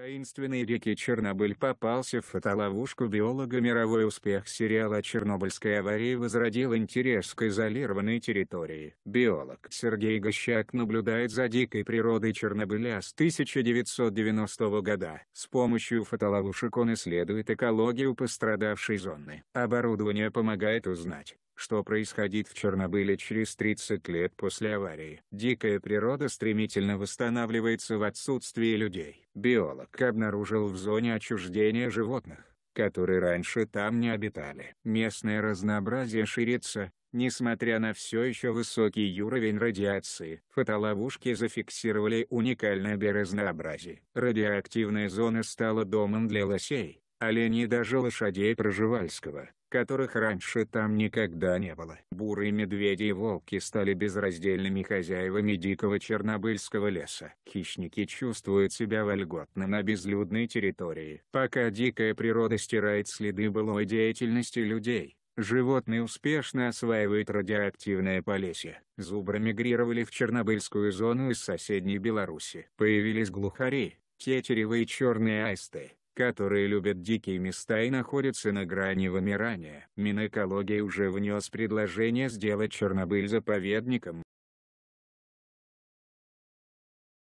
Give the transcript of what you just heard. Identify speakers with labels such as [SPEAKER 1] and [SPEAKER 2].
[SPEAKER 1] Таинственный реки Чернобыль попался в фотоловушку биолога мировой успех сериала «Чернобыльская аварии возродил интерес к изолированной территории. Биолог Сергей Гощак наблюдает за дикой природой Чернобыля с 1990 года. С помощью фотоловушек он исследует экологию пострадавшей зоны. Оборудование помогает узнать, что происходит в Чернобыле через 30 лет после аварии. Дикая природа стремительно восстанавливается в отсутствии людей. Биолог обнаружил в зоне отчуждения животных, которые раньше там не обитали. Местное разнообразие ширится, несмотря на все еще высокий уровень радиации. Фотоловушки зафиксировали уникальное биоразнообразие. Радиоактивная зона стала домом для лосей, Олени даже лошадей Проживальского, которых раньше там никогда не было. Бурые медведи и волки стали безраздельными хозяевами дикого чернобыльского леса. Хищники чувствуют себя вольготно на безлюдной территории. Пока дикая природа стирает следы былой деятельности людей, Животные успешно осваивают радиоактивное полесье. Зубры мигрировали в Чернобыльскую зону из соседней Беларуси. Появились глухари, тетеревы и черные аисты которые любят дикие места и находятся на грани вымирания. Минэкология уже внес предложение сделать Чернобыль заповедником.